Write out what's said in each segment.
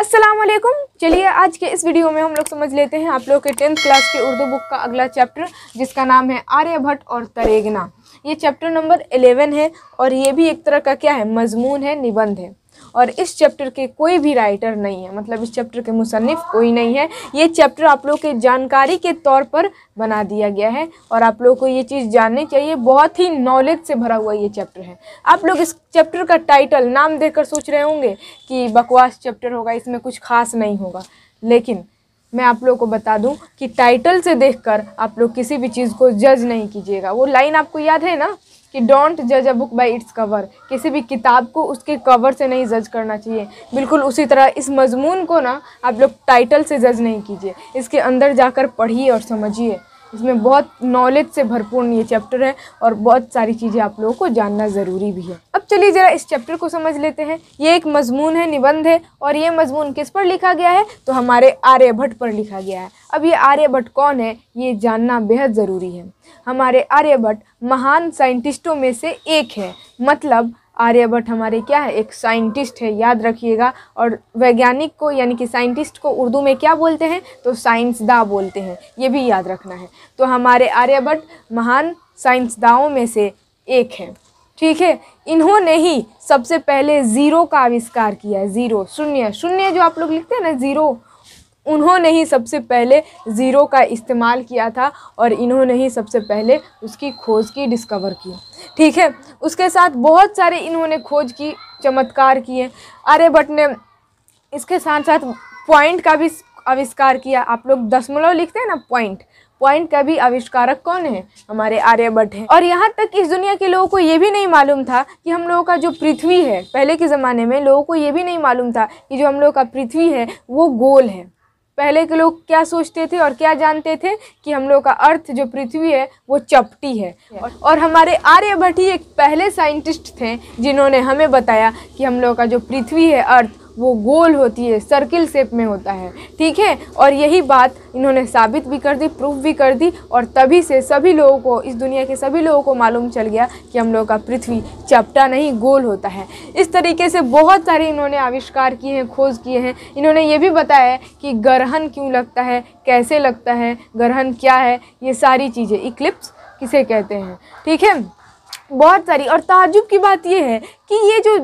असलम चलिए आज के इस वीडियो में हम लोग समझ लेते हैं आप लोग के टेंथ क्लास की उर्दू बुक का अगला चैप्टर जिसका नाम है आर्यभट्ट और तरेगना ये चैप्टर नंबर एलेवन है और ये भी एक तरह का क्या है मजमून है निबंध है और इस चैप्टर के कोई भी राइटर नहीं है मतलब इस चैप्टर के मुसनफ़ कोई नहीं है ये चैप्टर आप लोग के जानकारी के तौर पर बना दिया गया है और आप लोगों को ये चीज़ जाननी चाहिए बहुत ही नॉलेज से भरा हुआ ये चैप्टर है आप लोग इस चैप्टर का टाइटल नाम देखकर सोच रहे होंगे कि बकवास चैप्टर होगा इसमें कुछ खास नहीं होगा लेकिन मैं आप लोग को बता दूं कि टाइटल से देखकर आप लोग किसी भी चीज़ को जज नहीं कीजिएगा वो लाइन आपको याद है ना कि डोंट जज a book by its cover किसी भी किताब को उसके कवर से नहीं जज करना चाहिए बिल्कुल उसी तरह इस मजमून को ना आप लोग टाइटल से जज नहीं कीजिए इसके अंदर जाकर पढ़िए और समझिए इसमें बहुत नॉलेज से भरपूर ये चैप्टर है और बहुत सारी चीज़ें आप लोगों को जानना ज़रूरी भी है अब चलिए ज़रा इस चैप्टर को समझ लेते हैं ये एक मजमून है निबंध है और ये मजमून किस पर लिखा गया है तो हमारे आर्यभट्ट पर लिखा गया है अब ये आर्यभट्ट कौन है ये जानना बेहद ज़रूरी है हमारे आर्यभट्ट महान साइंटिस्टों में से एक है मतलब आर्यभट्ट हमारे क्या है एक साइंटिस्ट है याद रखिएगा और वैज्ञानिक को यानी कि साइंटिस्ट को उर्दू में क्या बोलते हैं तो साइंसदा बोलते हैं ये भी याद रखना है तो हमारे आर्यभट्ट महान साइंसदाओं में से एक हैं ठीक है इन्होंने ही सबसे पहले ज़ीरो का आविष्कार किया है ज़ीरो शून्य शून्य जो आप लोग लिखते हैं ना ज़ीरो उन्होंने ही सबसे पहले ज़ीरो का इस्तेमाल किया था और इन्होंने ही सबसे पहले उसकी खोज की डिस्कवर की ठीक है उसके साथ बहुत सारे इन्होंने खोज की चमत्कार किए आर्यभट्ट ने इसके साथ साथ पॉइंट का भी आविष्कार किया आप लोग दशमलव लिखते हैं ना पॉइंट पॉइंट का भी आविष्कारक कौन है हमारे आर्यभट्ट हैं और यहाँ तक इस दुनिया के लोगों को ये भी नहीं मालूम था कि हम लोगों का जो पृथ्वी है पहले के ज़माने में लोगों को ये भी नहीं मालूम था कि जो हम लोगों का पृथ्वी है वो गोल है पहले के लोग क्या सोचते थे और क्या जानते थे कि हम लोग का अर्थ जो पृथ्वी है वो चपटी है और हमारे आर्यभट्ट ही एक पहले साइंटिस्ट थे जिन्होंने हमें बताया कि हम लोग का जो पृथ्वी है अर्थ वो गोल होती है सर्किल शेप में होता है ठीक है और यही बात इन्होंने साबित भी कर दी प्रूफ भी कर दी और तभी से सभी लोगों को इस दुनिया के सभी लोगों को मालूम चल गया कि हम लोगों का पृथ्वी चपटा नहीं गोल होता है इस तरीके से बहुत सारे इन्होंने आविष्कार किए हैं खोज किए हैं इन्होंने ये भी बताया कि ग्रहण क्यों लगता है कैसे लगता है ग्रहण क्या है ये सारी चीज़ें इक्लिप्स किसे कहते हैं ठीक है बहुत सारी और ताजुब की बात यह है कि ये जो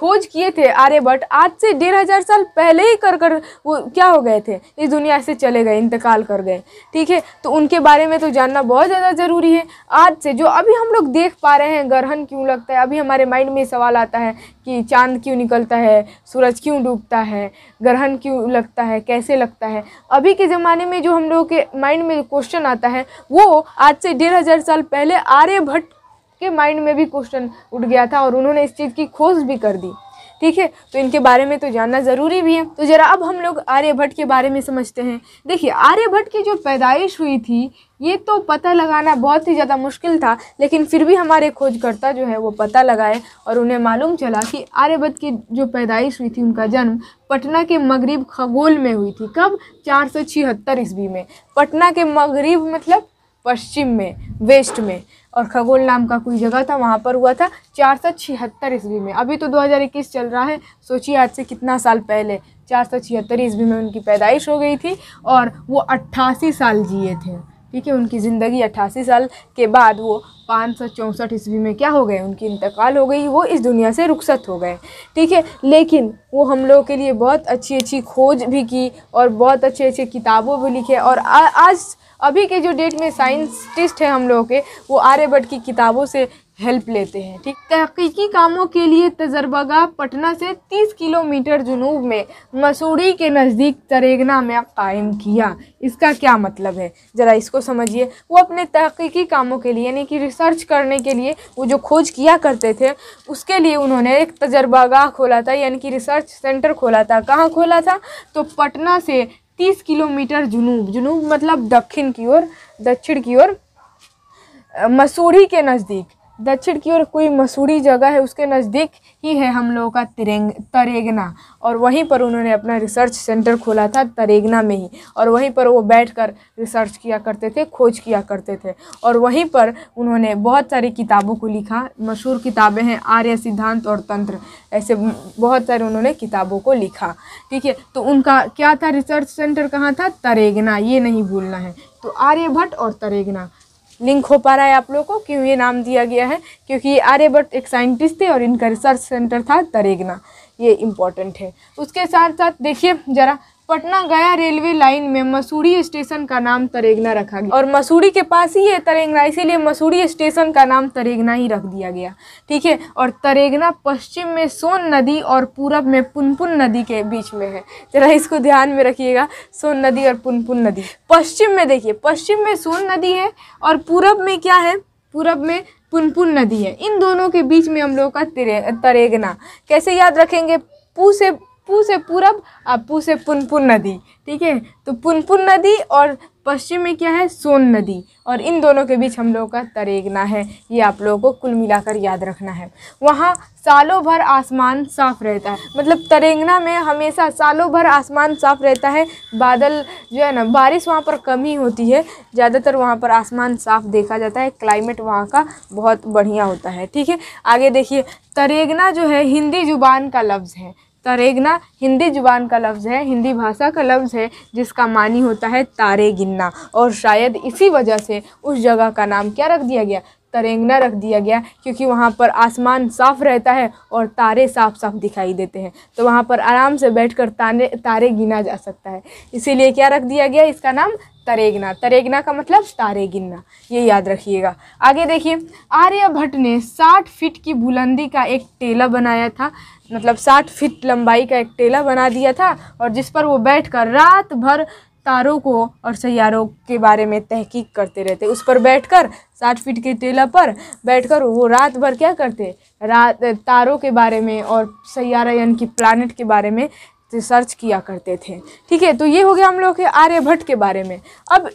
खोज किए थे आर्यभट्ट आज से डेढ़ हज़ार साल पहले ही कर कर वो क्या हो गए थे इस दुनिया से चले गए इंतकाल कर गए ठीक है तो उनके बारे में तो जानना बहुत ज़्यादा ज़रूरी है आज से जो अभी हम लोग देख पा रहे हैं ग्रहण क्यों लगता है अभी हमारे माइंड में सवाल आता है कि चांद क्यों निकलता है सूरज क्यों डूबता है ग्रहण क्यों लगता है कैसे लगता है अभी के ज़माने में जो हम लोगों के माइंड में क्वेश्चन आता है वो आज से डेढ़ हज़ार साल पहले आर्यभट्ट के माइंड में भी क्वेश्चन उठ गया था और उन्होंने इस चीज़ की खोज भी कर दी ठीक है तो इनके बारे में तो जानना ज़रूरी भी है तो ज़रा अब हम लोग आर्यभट्ट के बारे में समझते हैं देखिए आर्यभट्ट की जो पैदाइश हुई थी ये तो पता लगाना बहुत ही ज़्यादा मुश्किल था लेकिन फिर भी हमारे खोजकर्ता जो है वो पता लगाए और उन्हें मालूम चला कि आर्यभट्ट की जो पैदाइश हुई थी उनका जन्म पटना के मगरब खगोल में हुई थी कब चार सौ छिहत्तर ईस्वी में पटना के मगरब मतलब पश्चिम में वेस्ट में और खगोल नाम का कोई जगह था वहाँ पर हुआ था चार सौ छिहत्तर ईस्वी में अभी तो 2021 चल रहा है सोचिए आज से कितना साल पहले चार सौ छिहत्तर ईस्वी में उनकी पैदाइश हो गई थी और वो अट्ठासी साल जिए थे ठीक है उनकी ज़िंदगी अट्ठासी साल के बाद वो पाँच सौ चौंसठ ईस्वी में क्या हो गए उनकी इंतकाल हो गई वो इस दुनिया से रुखसत हो गए ठीक है लेकिन वो हम लोगों के लिए बहुत अच्छी अच्छी खोज भी की और बहुत अच्छे अच्छे किताबों भी लिखे और आ, आज अभी के जो डेट में साइंटिस्ट हैं हम लोगों के वो आर्यभट्ट की किताबों से हेल्प लेते हैं ठीक तहकीकी कामों के लिए तजर्बागा पटना से 30 किलोमीटर जुनूब में मसूरी के नज़दीक तरेगना में कायम किया इसका क्या मतलब है ज़रा इसको समझिए वो अपने तहकीकी कामों के लिए यानी कि रिसर्च करने के लिए वो जो खोज किया करते थे उसके लिए उन्होंने एक तजर्बागा खोला था यानी कि रिसर्च सेंटर खोला था कहाँ खोला था तो पटना से तीस किलोमीटर जुनूब जुनूब मतलब दक्षिण की ओर दक्षिण की ओर मसूरी के नज़दीक दक्षिण की ओर कोई मसूरी जगह है उसके नज़दीक ही है हम लोगों का तिरेंग तरेगना और वहीं पर उन्होंने अपना रिसर्च सेंटर खोला था तरेगना में ही और वहीं पर वो बैठकर रिसर्च किया करते थे खोज किया करते थे और वहीं पर उन्होंने बहुत सारी किताबों को लिखा मशहूर किताबें हैं आर्य सिद्धांत और तंत्र ऐसे बहुत सारे उन्होंने किताबों को लिखा ठीक है तो उनका क्या था रिसर्च सेंटर कहाँ था तरेगना ये नहीं भूलना है तो आर्यभट्ट और तरेगना लिंक हो पा रहा है आप लोग को क्यों ये नाम दिया गया है क्योंकि आर्यभट्ट एक साइंटिस्ट थे और इनका रिसर्च सेंटर था तरेगना ये इम्पॉर्टेंट है उसके साथ साथ देखिए ज़रा पटना गया रेलवे लाइन में मसूरी स्टेशन का नाम तरेगना रखा गया और मसूरी के पास ही है तरेगना इसीलिए मसूरी स्टेशन का नाम तरेगना ही रख दिया गया ठीक है और तरेगना पश्चिम में सोन नदी और पूरब में पुनपुन नदी के बीच में है जरा इसको ध्यान में रखिएगा सोन नदी और पुनपुन नदी पश्चिम में देखिए पश्चिम में सोन नदी है और पूरब में क्या है पूरब में पुनपुन नदी है इन दोनों के बीच में हम लोगों का तरेगना कैसे याद रखेंगे पू से पू से पूरब और पू से पुनपुन नदी ठीक है तो पुनपुन नदी और पश्चिम में क्या है सोन नदी और इन दोनों के बीच हम लोगों का तरेगना है ये आप लोगों को कुल मिलाकर याद रखना है वहाँ सालों भर आसमान साफ रहता है मतलब तरेंगना में हमेशा सालों भर आसमान साफ रहता है बादल जो है ना बारिश वहाँ पर कम ही होती है ज़्यादातर वहाँ पर आसमान साफ देखा जाता है क्लाइमेट वहाँ का बहुत बढ़िया होता है ठीक है आगे देखिए तरेगना जो है हिंदी जुबान का लफ्ज़ है तरेगना हिंदी जुबान का लफ्ज़ है हिंदी भाषा का लफ्ज़ है जिसका मानी होता है तारे गिनना और शायद इसी वजह से उस जगह का नाम क्या रख दिया गया तरेंगना रख दिया गया क्योंकि वहाँ पर आसमान साफ़ रहता है और तारे साफ साफ दिखाई देते हैं तो वहाँ पर आराम से बैठकर तारे तारे गिना जा सकता है इसीलिए क्या रख दिया गया इसका नाम तरेगना तरेगना का मतलब तारे गिनना ये याद रखिएगा आगे देखिए आर्यभट्ट ने 60 फीट की बुलंदी का एक टेला बनाया था मतलब 60 फीट लंबाई का एक टेला बना दिया था और जिस पर वो बैठकर रात भर तारों को और सैारों के बारे में तहकीक करते रहते उस पर बैठकर साठ फीट के टेला पर बैठकर वो रात भर क्या करते रात तारों के बारे में और सैारा यानी कि प्लानट के बारे में रिसर्च किया करते थे ठीक है तो ये हो गया हम लोग के आर्यभट्ट के बारे में अब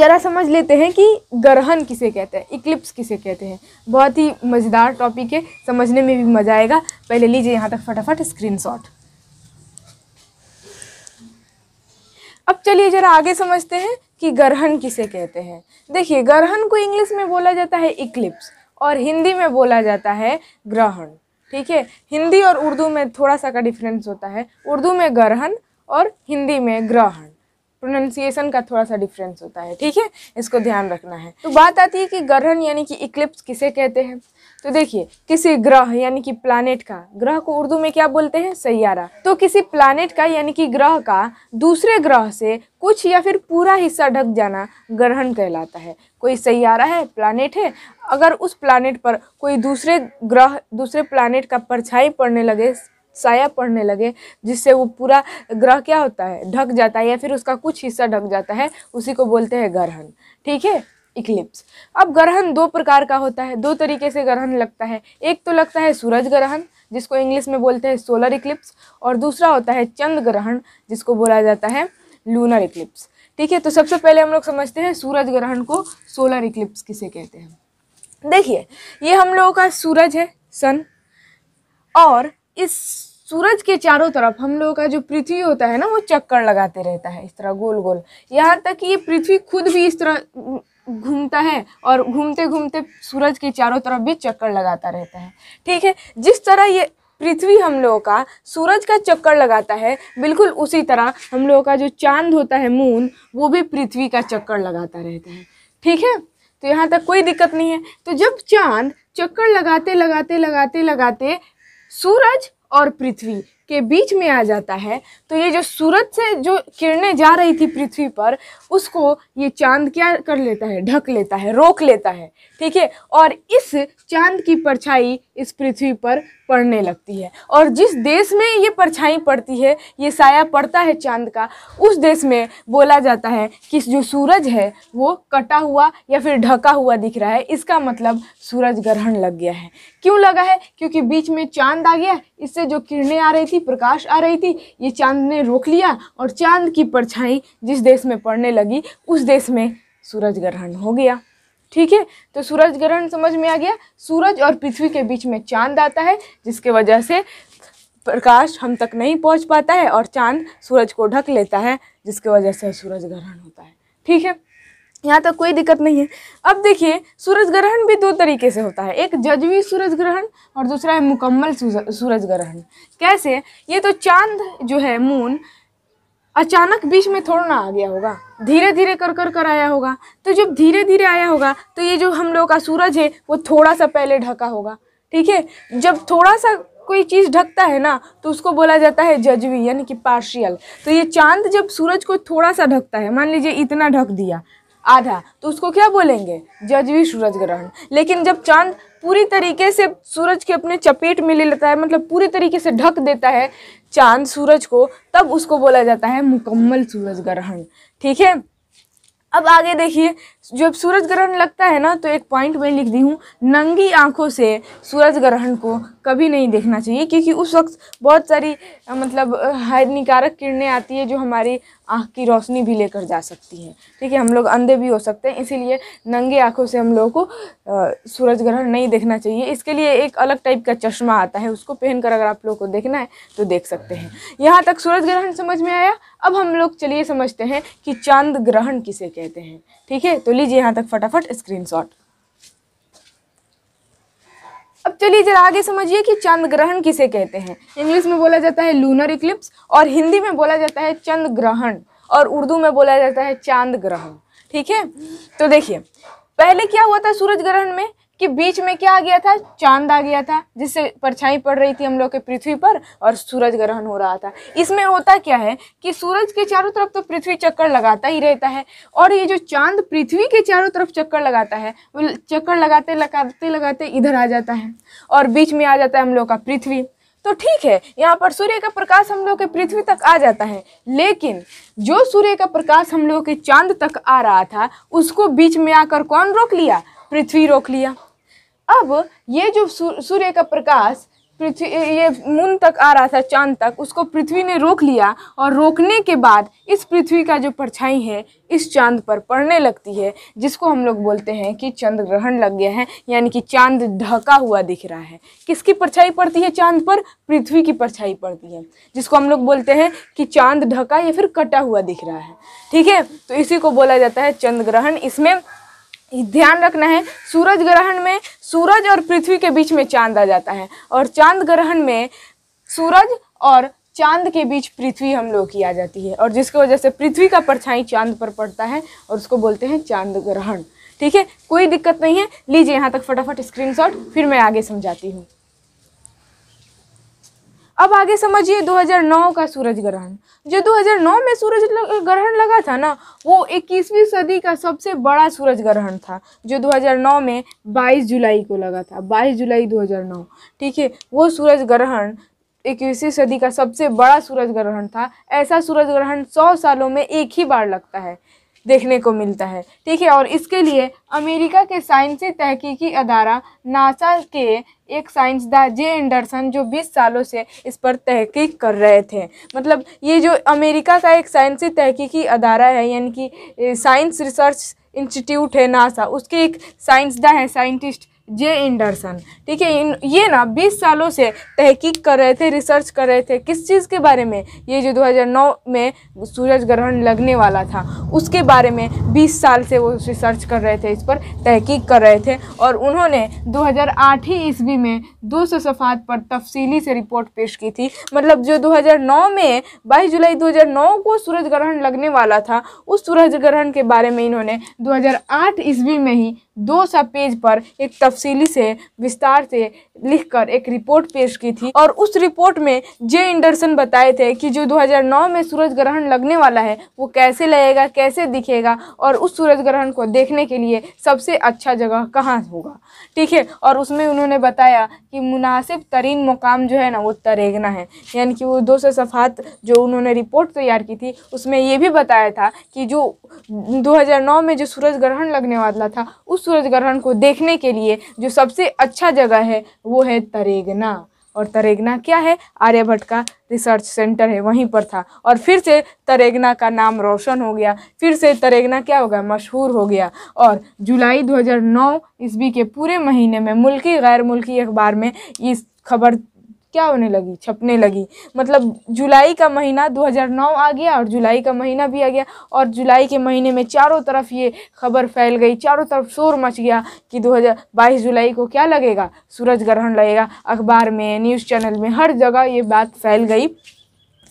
ज़रा समझ लेते हैं कि ग्रहण किसे कहते हैं इक्लिप्स किसे कहते हैं बहुत ही मज़ेदार टॉपिक है समझने में भी मज़ा आएगा पहले लीजिए यहाँ तक फटाफट स्क्रीनशॉट अब चलिए जरा आगे समझते हैं कि ग्रहण किसे कहते हैं देखिए ग्रहण को इंग्लिश में बोला जाता है इक्लिप्स और हिंदी में बोला जाता है ग्रहण ठीक है हिंदी और उर्दू में थोड़ा सा का डिफरेंस होता है उर्दू में ग्रहण और हिंदी में ग्रहण प्रोनाउंसिएशन का थोड़ा सा डिफरेंस होता है ठीक है इसको ध्यान रखना है तो बात आती है कि ग्रहण यानी कि इक्लिप्स किसे कहते हैं तो देखिए किसी ग्रह यानी कि प्लानट का ग्रह को उर्दू में क्या बोलते हैं सैयारा तो किसी प्लानट का यानी कि ग्रह का दूसरे ग्रह से कुछ या फिर पूरा हिस्सा ढक जाना ग्रहण कहलाता है कोई सैयारा है प्लानट है अगर उस प्लानट पर कोई दूसरे ग्रह दूसरे प्लानट का परछाई पड़ने लगे साया पड़ने लगे जिससे वो पूरा ग्रह क्या होता है ढक जाता है या फिर उसका कुछ हिस्सा ढक जाता है उसी को बोलते हैं ग्रहण ठीक है इक्लिप्स अब ग्रहण दो प्रकार का होता है दो तरीके से ग्रहण लगता है एक तो लगता है सूरज ग्रहण जिसको इंग्लिश में बोलते हैं सोलर इक्लिप्स और दूसरा होता है चंद्र ग्रहण जिसको बोला जाता है लूनर इक्लिप्स ठीक है तो सबसे पहले हम लोग समझते हैं सूरज ग्रहण को सोलर इक्लिप्स किसे कहते हैं देखिए ये हम लोगों का सूरज है सन और इस सूरज के चारों तरफ हम लोगों का जो पृथ्वी होता है ना वो चक्कर लगाते रहता है इस तरह गोल गोल यहाँ तक कि ये पृथ्वी खुद भी इस तरह घूमता है और घूमते घूमते सूरज के चारों तरफ भी चक्कर लगाता रहता है ठीक है जिस तरह ये पृथ्वी हम लोगों का सूरज का चक्कर लगाता है बिल्कुल उसी तरह हम लोगों का जो चांद होता है मून वो भी पृथ्वी का चक्कर लगाता रहता है ठीक है तो यहाँ तक कोई दिक्कत नहीं है तो जब चांद चक्कर लगाते लगाते लगाते लगाते सूरज और पृथ्वी के बीच में आ जाता है तो ये जो सूरज से जो किरणें जा रही थी पृथ्वी पर उसको ये चांद क्या कर लेता है ढक लेता है रोक लेता है ठीक है और इस चांद की परछाई इस पृथ्वी पर पड़ने लगती है और जिस देश में ये परछाई पड़ती है ये साया पड़ता है चांद का उस देश में बोला जाता है कि जो सूरज है वो कटा हुआ या फिर ढका हुआ दिख रहा है इसका मतलब सूरज ग्रहण लग गया है क्यों लगा है क्योंकि बीच में चांद आ गया इससे जो किरणें आ रही थी प्रकाश आ रही थी ये चांद ने रोक लिया और चांद की परछाई जिस देश में पड़ने लगी उस देश में सूरज ग्रहण हो गया ठीक है तो सूरज ग्रहण समझ में आ गया सूरज और पृथ्वी के बीच में चांद आता है जिसके वजह से प्रकाश हम तक नहीं पहुंच पाता है और चांद सूरज को ढक लेता है जिसके वजह से सूरज ग्रहण होता है ठीक है यहाँ तक कोई दिक्कत नहीं है अब देखिए सूरज ग्रहण भी दो तरीके से होता है एक जजवी सूरज ग्रहण और दूसरा है मुकम्मल सूरज ग्रहण कैसे ये तो चांद जो है मून अचानक बीच में थोड़ा ना आ गया होगा धीरे धीरे कर कर कर आया होगा तो जब धीरे धीरे आया होगा तो ये जो हम लोगों का सूरज है वो थोड़ा सा पहले ढका होगा ठीक है जब थोड़ा सा कोई चीज़ ढकता है ना तो उसको बोला जाता है जजवी यानी कि पार्शियल तो ये चांद जब सूरज को थोड़ा सा ढकता है मान लीजिए इतना ढक दिया आधा तो उसको क्या बोलेंगे जजवी सूरज ग्रहण लेकिन जब चांद पूरी तरीके से सूरज के अपने चपेट में ले लेता है मतलब पूरी तरीके से ढक देता है चांद सूरज को तब उसको बोला जाता है मुकम्मल सूरज ग्रहण ठीक है अब आगे देखिए जब सूरज ग्रहण लगता है ना तो एक पॉइंट में लिख दी हूँ नंगी आंखों से सूरज ग्रहण को कभी नहीं देखना चाहिए क्योंकि उस वक्त बहुत सारी मतलब हानिकारक किरणें आती है जो हमारी आँख की रोशनी भी लेकर जा सकती है ठीक है हम लोग अंधे भी हो सकते हैं इसीलिए नंगे आँखों से हम लोगों को सूरज ग्रहण नहीं देखना चाहिए इसके लिए एक अलग टाइप का चश्मा आता है उसको पहनकर अगर आप लोग को देखना है तो देख सकते हैं यहाँ तक सूरज ग्रहण समझ में आया अब हम लोग चलिए समझते हैं कि चांद ग्रहण किसे कहते हैं ठीक है तो तो लीजिए यहाँ तक फटाफट स्क्रीनशॉट अब चलिए जरा आगे समझिए कि चंद्र ग्रहण किसे कहते हैं इंग्लिश में बोला जाता है लूनर इक्लिप्स और हिंदी में बोला जाता है चंद्र ग्रहण और उर्दू में बोला जाता है चांद ग्रहण ठीक है तो देखिए पहले क्या हुआ था सूरज ग्रहण में कि बीच में क्या आ गया था चांद आ गया था जिससे परछाई पड़ रही थी हम लोग के पृथ्वी पर और सूरज ग्रहण हो रहा था इसमें होता क्या है कि सूरज के चारों तरफ तो पृथ्वी चक्कर लगाता ही रहता है और ये जो चांद पृथ्वी के चारों तरफ चक्कर लगाता है वो चक्कर लगाते लगाते लगाते इधर आ जाता है और बीच में आ जाता है हम लोग का पृथ्वी तो ठीक है यहाँ पर सूर्य का प्रकाश हम लोग के पृथ्वी तक आ जाता है लेकिन जो सूर्य का प्रकाश हम लोग के चांद तक आ रहा था उसको बीच में आकर कौन रोक लिया पृथ्वी रोक लिया अब ये जो सूर्य का प्रकाश पृथ्वी ये मून तक आ रहा था चांद तक उसको पृथ्वी ने रोक लिया और रोकने के बाद इस पृथ्वी का जो परछाई है इस चांद पर पड़ने लगती है जिसको हम लोग बोलते हैं कि चंद्र ग्रहण लग गया है यानी कि चांद ढका हुआ दिख रहा है किसकी परछाई पड़ती है चांद पर पृथ्वी की परछाई पड़ती है जिसको हम लोग बोलते हैं कि चांद ढका या फिर कटा हुआ दिख रहा है ठीक है तो इसी को बोला जाता है चंद्र ग्रहण इसमें ध्यान रखना है सूरज ग्रहण में सूरज और पृथ्वी के बीच में चांद आ जाता है और चांद ग्रहण में सूरज और चांद के बीच पृथ्वी हम लोग की आ जाती है और जिसकी वजह से पृथ्वी का परछाई चांद पर पड़ता है और उसको बोलते हैं चांद ग्रहण ठीक है कोई दिक्कत नहीं है लीजिए यहाँ तक फटाफट स्क्रीनशॉट फिर मैं आगे समझाती हूँ अब आगे समझिए 2009 का सूरज ग्रहण जो 2009 में सूरज ग्रहण लगा था ना वो 21वीं सदी का सबसे बड़ा सूरज ग्रहण था जो 2009 में 22 जुलाई को लगा था 22 जुलाई 2009 ठीक है वो सूरज ग्रहण इक्कीसवीं सदी का सबसे बड़ा सूरज ग्रहण था ऐसा सूरज ग्रहण सौ सालों में एक ही बार लगता है देखने को मिलता है ठीक है और इसके लिए अमेरिका के साइंसी तहकीकी अदारा नासा के एक साइंसदान जे एंडरसन जो 20 सालों से इस पर तहकीक कर रहे थे मतलब ये जो अमेरिका का एक साइंसी तहकीकी अदारा है यानी कि साइंस रिसर्च इंस्टीट्यूट है नासा उसके एक साइंसदान है साइंटिस्ट जे एंडरसन ठीक है इन ये ना 20 सालों से तहकीक कर रहे थे रिसर्च कर रहे थे किस चीज़ के बारे में ये जो 2009 में सूरज ग्रहण लगने वाला था उसके बारे में 20 साल से वो रिसर्च कर रहे थे इस पर तहकीक कर रहे थे और उन्होंने 2008 ही ईस्वी में सौ सफ़ात पर तफसीली से रिपोर्ट पेश की थी मतलब जो 2009 में 22 जुलाई 2009 को सूरज ग्रहण लगने वाला था उस सूरज ग्रहण के बारे में इन्होंने दो आठ ईस्वी में ही दो सब पेज पर एक तफसीली से विस्तार से लिखकर एक रिपोर्ट पेश की थी और उस रिपोर्ट में जे इंडरसन बताए थे कि जो 2009 में सूरज ग्रहण लगने वाला है वो कैसे लगेगा कैसे दिखेगा और उस सूरज ग्रहण को देखने के लिए सबसे अच्छा जगह कहाँ होगा ठीक है और उसमें उन्होंने बताया कि मुनासिब तरीन मुकाम जो है ना वो तरेगना है यानी कि वो दो सौ सफ़ात जो उन्होंने रिपोर्ट तैयार की थी उसमें ये भी बताया था कि जो दो में जो सूरज ग्रहण लगने वाला था उस सूरज ग्रहण को देखने के लिए जो सबसे अच्छा जगह है वो है तरेगना और तरेगना क्या है आर्यभट्ट का रिसर्च सेंटर है वहीं पर था और फिर से तरेगना का नाम रोशन हो गया फिर से तरेगना क्या हो गया मशहूर हो गया और जुलाई 2009 ईस्वी के पूरे महीने में मुल्की गैर मुल्की अखबार में इस खबर क्या होने लगी छपने लगी मतलब जुलाई का महीना 2009 आ गया और जुलाई का महीना भी आ गया और जुलाई के महीने में चारों तरफ ये खबर फैल गई चारों तरफ शोर मच गया कि 2022 जुलाई को क्या लगेगा सूरज ग्रहण लगेगा अखबार में न्यूज़ चैनल में हर जगह ये बात फैल गई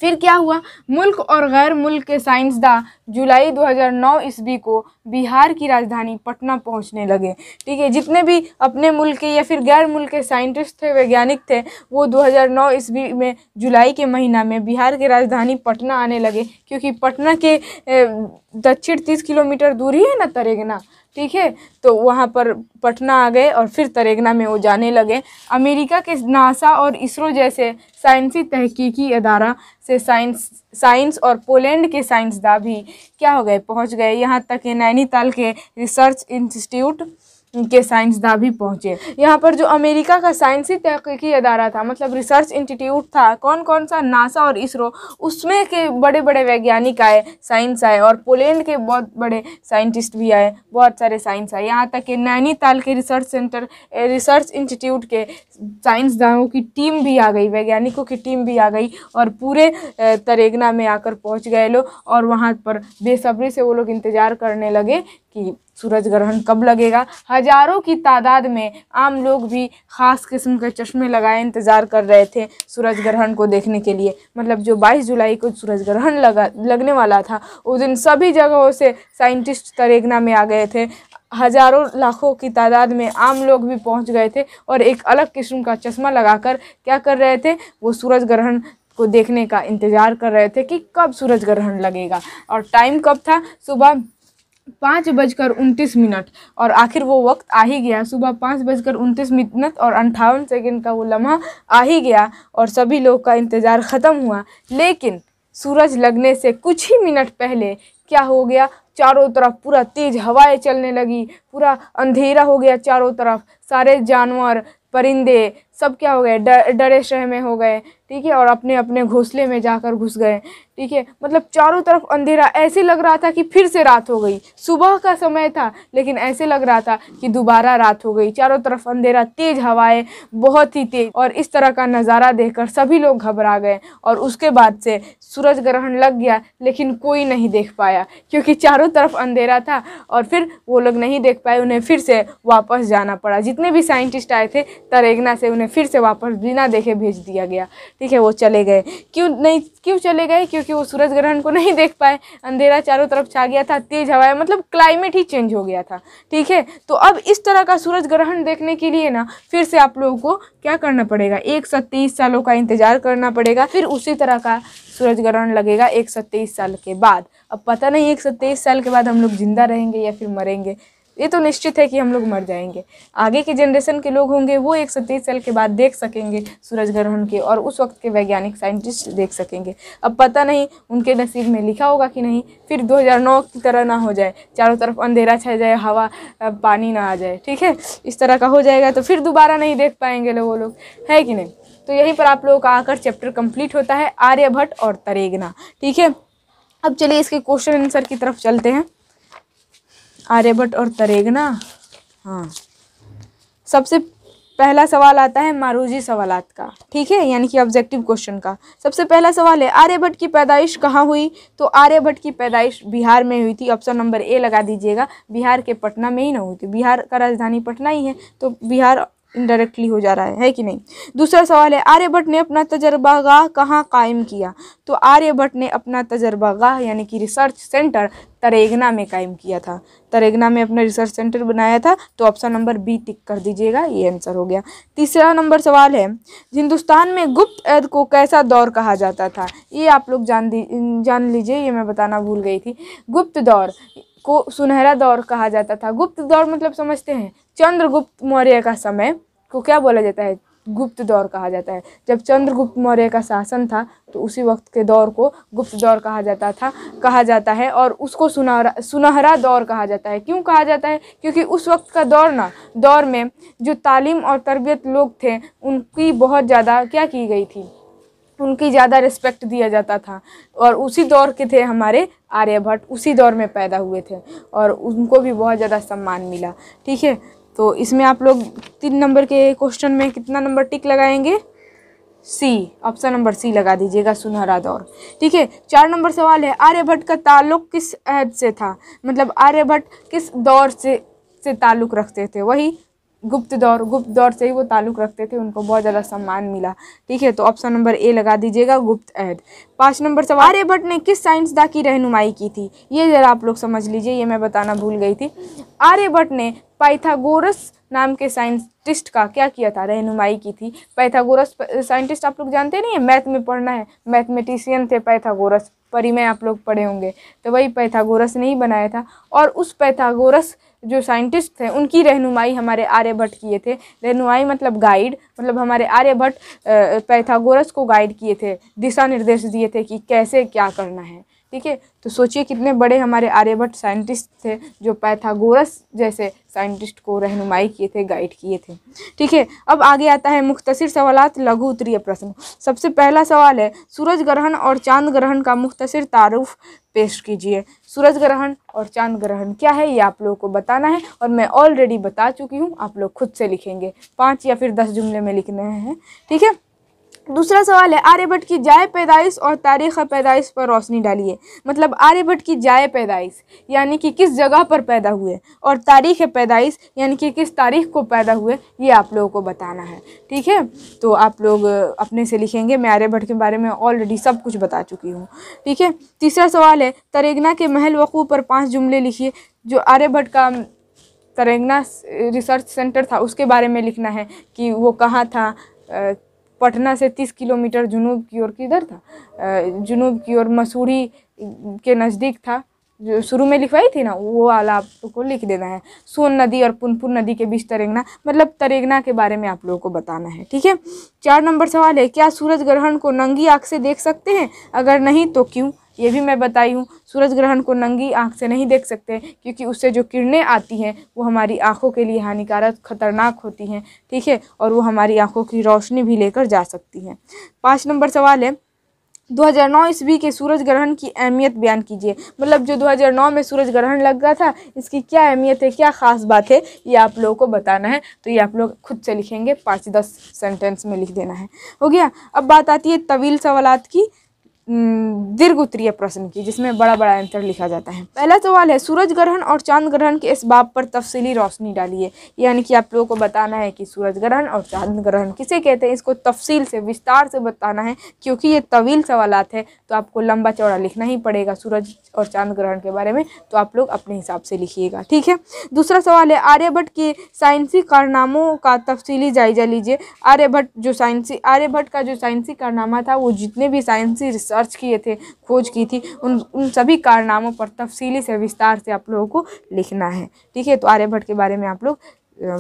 फिर क्या हुआ मुल्क और गैर मुल्क के साइंसदा जुलाई 2009 ईस्वी को बिहार की राजधानी पटना पहुंचने लगे ठीक है जितने भी अपने मुल्क के या फिर गैर मुल्क के साइंटिस्ट थे वैज्ञानिक थे वो 2009 ईस्वी में जुलाई के महीना में बिहार की राजधानी पटना आने लगे क्योंकि पटना के दक्षिण तीस किलोमीटर दूरी है ना तरेगना ठीक है तो वहाँ पर पटना आ गए और फिर तरेगना में वो जाने लगे अमेरिका के नासा और इसरो जैसे साइंसी तहकीकी अदारा से साइंस साइंस और पोलैंड के साइंसदा भी क्या हो गए पहुँच गए यहाँ तक कि नैनीताल के रिसर्च इंस्टीट्यूट के साइंसदा भी पहुँचे यहाँ पर जो अमेरिका का साइंसी तहकीकी अदारा था मतलब रिसर्च इंस्टीट्यूट था कौन कौन सा नासा और इसरो उसमें के बड़े बड़े वैज्ञानिक आए साइंस आए और पोलैंड के बहुत बड़े साइंटिस्ट भी आए बहुत सारे साइंस आए यहाँ तक कि नैनीताल के रिसर्च सेंटर रिसर्च इंस्टीट्यूट के साइंसदानों की टीम भी आ गई वैज्ञानिकों की टीम भी आ गई और पूरे तरेगना में आकर पहुँच गए लोग और वहाँ पर बेसब्री से वो लोग इंतज़ार करने लगे कि सूरज ग्रहण कब लगेगा हजारों की तादाद में आम लोग भी ख़ास किस्म के चश्मे लगाए इंतज़ार कर रहे थे सूरज ग्रहण को देखने के लिए मतलब जो 22 जुलाई को सूरज ग्रहण लगा लगने वाला था उस दिन सभी जगहों से साइंटिस्ट तरेगना में आ गए थे हजारों लाखों की तादाद में आम लोग भी पहुंच गए थे और एक अलग किस्म का चश्मा लगाकर क्या कर रहे थे वो सूरज ग्रहण को देखने का इंतज़ार कर रहे थे कि कब सूरज ग्रहण लगेगा और टाइम कब था सुबह पाँच बजकर उनतीस मिनट और आखिर वो वक्त आ ही गया सुबह पाँच बजकर उनतीस मिनट और अंठावन सेकेंड का वो लम्हा आ ही गया और सभी लोग का इंतज़ार ख़त्म हुआ लेकिन सूरज लगने से कुछ ही मिनट पहले क्या हो गया चारों तरफ पूरा तेज़ हवाएं चलने लगी पूरा अंधेरा हो गया चारों तरफ सारे जानवर परिंदे सब क्या हो गए डरे शह में हो गए ठीक है और अपने अपने घोंसले में जाकर घुस गए ठीक है मतलब चारों तरफ अंधेरा ऐसे लग रहा था कि फिर से रात हो गई सुबह का समय था लेकिन ऐसे लग रहा था कि दोबारा रात हो गई चारों तरफ अंधेरा तेज हवाएं बहुत ही तेज और इस तरह का नज़ारा देखकर सभी लोग घबरा गए और उसके बाद से सूरज ग्रहण लग गया लेकिन कोई नहीं देख पाया क्योंकि चारों तरफ अंधेरा था और फिर वो लोग नहीं देख पाए उन्हें फिर से वापस जाना पड़ा जितने भी साइंटिस्ट आए थे तरेगना से उन्हें उन्हें फिर से वापस बिना देखे भेज दिया गया ठीक है वो चले गए क्यों नहीं क्यों चले गए क्योंकि वो सूरज ग्रहण को नहीं देख पाए अंधेरा चारों तरफ छा गया था तेज हवाएं मतलब क्लाइमेट ही चेंज हो गया था ठीक है तो अब इस तरह का सूरज ग्रहण देखने के लिए ना फिर से आप लोगों को क्या करना पड़ेगा एक सालों का इंतजार करना पड़ेगा फिर उसी तरह का सूरज ग्रहण लगेगा एक साल के बाद अब पता नहीं एक साल के बाद हम लोग जिंदा रहेंगे या फिर मरेंगे ये तो निश्चित है कि हम लोग मर जाएंगे आगे की जनरेशन के लोग होंगे वो एक सौ तीस साल के बाद देख सकेंगे सूरज ग्रहण के और उस वक्त के वैज्ञानिक साइंटिस्ट देख सकेंगे अब पता नहीं उनके नसीब में लिखा होगा कि नहीं फिर 2009 की तरह ना हो जाए चारों तरफ अंधेरा छा जाए हवा पानी ना आ जाए ठीक है इस तरह का हो जाएगा तो फिर दोबारा नहीं देख पाएंगे वो लोग है कि नहीं तो यहीं पर आप लोगों का आकर चैप्टर कम्प्लीट होता है आर्यभट्ट और तरेगना ठीक है अब चलिए इसके क्वेश्चन आंसर की तरफ चलते हैं आर्यभट्ट और तरेगना हाँ सबसे पहला सवाल आता है मारूजी सवालात का ठीक है यानी कि ऑब्जेक्टिव क्वेश्चन का सबसे पहला सवाल है आर्यभट्ट की पैदाइश कहाँ हुई तो आर्यभट्ट की पैदाइश बिहार में हुई थी ऑप्शन नंबर ए लगा दीजिएगा बिहार के पटना में ही ना हुई थी बिहार का राजधानी पटना ही है तो बिहार इनडायरेक्टली हो जा रहा है, है कि नहीं दूसरा सवाल है आर्यभट्ट ने अपना तजर्बा गाह कहाँ कायम किया तो आर्यभट्ट ने अपना तजर्बा गाह यानी कि रिसर्च सेंटर तरेगना में कायम किया था तरेगना में अपना रिसर्च सेंटर बनाया था तो ऑप्शन नंबर बी टिक कर दीजिएगा ये आंसर हो गया तीसरा नंबर सवाल है हिंदुस्तान में गुप्त ऐद को कैसा दौर कहा जाता था ये आप लोग जान दी जान लीजिए ये मैं बताना भूल गई थी गुप्त दौर को सुनहरा दौर कहा जाता था गुप्त दौर मतलब समझते हैं चंद्रगुप्त मौर्य का समय को क्या बोला जाता है गुप्त दौर कहा जाता है जब चंद्रगुप्त मौर्य का शासन था तो उसी वक्त के दौर को गुप्त दौर कहा जाता था कहा जाता है और उसको सुनहरा सुनहरा दौर कहा जाता है क्यों कहा जाता है क्योंकि उस वक्त का दौर ना दौर में जो तालीम और तरबियत लोग थे उनकी बहुत ज़्यादा क्या की गई थी उनकी ज़्यादा रिस्पेक्ट दिया जाता था और उसी दौर के थे हमारे आर्यभट्ट उसी दौर में पैदा हुए थे और उनको भी बहुत ज़्यादा सम्मान मिला ठीक है तो इसमें आप लोग तीन नंबर के क्वेश्चन में कितना नंबर टिक लगाएंगे सी ऑप्शन नंबर सी लगा दीजिएगा सुनहरा दौर ठीक है चार नंबर सवाल है आर्यभट्ट का ताल्लुक किस अहद से था मतलब आर्यभट्ट किस दौर से से ताल्लुक़ रखते थे वही गुप्त दौर गुप्त दौर से ही वो ताल्लुक़ रखते थे उनको बहुत ज़्यादा सम्मान मिला ठीक है तो ऑप्शन नंबर ए लगा दीजिएगा गुप्त अहद पाँच नंबर सवाल आर्यभट्ट ने किस साइंसदा की रहनुमाई की थी ये ज़रा आप लोग समझ लीजिए ये मैं बताना भूल गई थी आर्यभट्ट ने पाइथागोरस नाम के साइंटिस्ट का क्या किया था रहनुमाई की थी पैथागोरस साइंटिस्ट आप लोग जानते नहीं है मैथ में पढ़ना है मैथमेटिशियन थे पैथागोरस परिमय में आप लोग पढ़े होंगे तो वही पैथागोरस ने ही बनाया था और उस पैथागोरस जो साइंटिस्ट थे उनकी रहनुमाई हमारे आर्यभट्ट किए थे रहनुमाई मतलब गाइड मतलब हमारे आर्यभट्ट पैथागोरस को गाइड किए थे दिशा निर्देश दिए थे कि कैसे क्या करना है ठीक है तो सोचिए कितने बड़े हमारे आर्यभट्ट साइंटिस्ट थे जो पैथागोरस जैसे साइंटिस्ट को रहनुमाई किए थे गाइड किए थे ठीक है अब आगे आता है मुख्तसर सवालत लघु उत्तरीय प्रश्न सबसे पहला सवाल है सूरज ग्रहण और चांद ग्रहण का मुख्तसर तारुफ पेश कीजिए सूरज ग्रहण और चांद ग्रहण क्या है ये आप लोगों को बताना है और मैं ऑलरेडी बता चुकी हूँ आप लोग खुद से लिखेंगे पाँच या फिर दस जुमले में लिखने हैं ठीक है दूसरा सवाल है आर्यभट्ट की जाय पैदाइश और तारीख़ पैदाइश पर रोशनी डालिए मतलब आर्यभट्ट की जाय पैदाइश यानी कि किस जगह पर पैदा हुए और तारीख़ पैदाइश यानी कि किस तारीख को पैदा हुए ये आप लोगों को बताना है ठीक है तो आप लोग अपने से लिखेंगे मैं आर्यभट्ट के बारे में ऑलरेडी सब कुछ बता चुकी हूँ ठीक है तीसरा सवाल है तरेगना के महल वक़ू पर पाँच जुमले लिखिए जो आर्यभट्ट का तरेगना रिसर्च सेंटर था उसके बारे में लिखना है कि वो कहाँ था पटना से तीस किलोमीटर जुनूब की ओर किधर था जुनूब की ओर मसूरी के नज़दीक था जो शुरू में लिखवाई थी ना वो वाला आप लोग को लिख देना है सोन नदी और पुनपुन नदी के बीच तरेगना मतलब तरेगना के बारे में आप लोगों को बताना है ठीक है चार नंबर सवाल है क्या सूरज ग्रहण को नंगी आँख से देख सकते हैं अगर नहीं तो क्यों ये भी मैं बताई हूँ सूरज ग्रहण को नंगी आँख से नहीं देख सकते क्योंकि उससे जो किरणें आती हैं वो हमारी आँखों के लिए हानिकारक खतरनाक होती हैं ठीक है और वो हमारी आँखों की रोशनी भी लेकर जा सकती हैं पाँच नंबर सवाल है 2009 ईस्वी के सूरज ग्रहण की अहमियत बयान कीजिए मतलब जो 2009 में सूरज ग्रहण लग गया था इसकी क्या अहमियत है क्या ख़ास बात है ये आप लोगों को बताना है तो ये आप लोग खुद से लिखेंगे पाँच दस सेंटेंस में लिख देना है हो गया अब बात आती है तवील सवालत की हम्म, दीर्घ उत्तरीय प्रश्न की जिसमें बड़ा बड़ा आंसर लिखा जाता है पहला सवाल है सूरज ग्रहण और चांद ग्रहण के इस बाब पर तफसीली रोशनी डालिए यानी कि आप लोगों को बताना है कि सूरज ग्रहण और चांद ग्रहण किसे कहते हैं इसको तफसील से विस्तार से बताना है क्योंकि ये तवील सवाल है तो आपको लंबा चौड़ा लिखना ही पड़ेगा सूरज और चांद ग्रहण के बारे में तो आप लोग अपने हिसाब से लिखिएगा ठीक है दूसरा सवाल है आर्यभट्ट के साइंसी कारनामों का तफसीली जायजा लीजिए आर्यभट्ट जो साइंसी आर्यभट्ट का जो साइंसी कारनामा था वो जितने भी साइंसी रिसर्च सर्च किए थे खोज की थी उन उन सभी कारनामों पर तफसीली से विस्तार से आप लोगों को लिखना है ठीक है तो आर्यभट्ट के बारे में आप लोग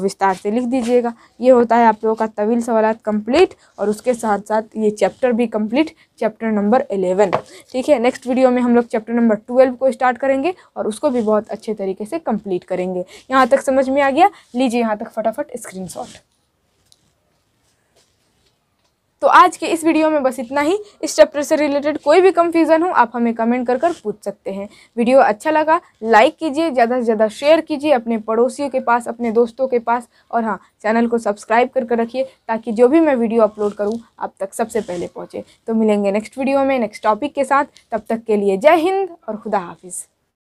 विस्तार से लिख दीजिएगा ये होता है आप लोगों का तवील सवाल कंप्लीट और उसके साथ साथ ये चैप्टर भी कंप्लीट चैप्टर नंबर एलेवन ठीक है नेक्स्ट वीडियो में हम लोग चैप्टर नंबर ट्वेल्व को स्टार्ट करेंगे और उसको भी बहुत अच्छे तरीके से कंप्लीट करेंगे यहाँ तक समझ में आ गया लीजिए यहाँ तक फटाफट स्क्रीन तो आज के इस वीडियो में बस इतना ही इस चैप्टर से रिलेटेड कोई भी कन्फ्यूज़न हो आप हमें कमेंट कर कर पूछ सकते हैं वीडियो अच्छा लगा लाइक कीजिए ज़्यादा से ज़्यादा शेयर कीजिए अपने पड़ोसियों के पास अपने दोस्तों के पास और हाँ चैनल को सब्सक्राइब कर कर रखिए ताकि जो भी मैं वीडियो अपलोड करूँ आप तक सबसे पहले पहुँचे तो मिलेंगे नेक्स्ट वीडियो में नेक्स्ट टॉपिक के साथ तब तक के लिए जय हिंद और खुदा हाफिज़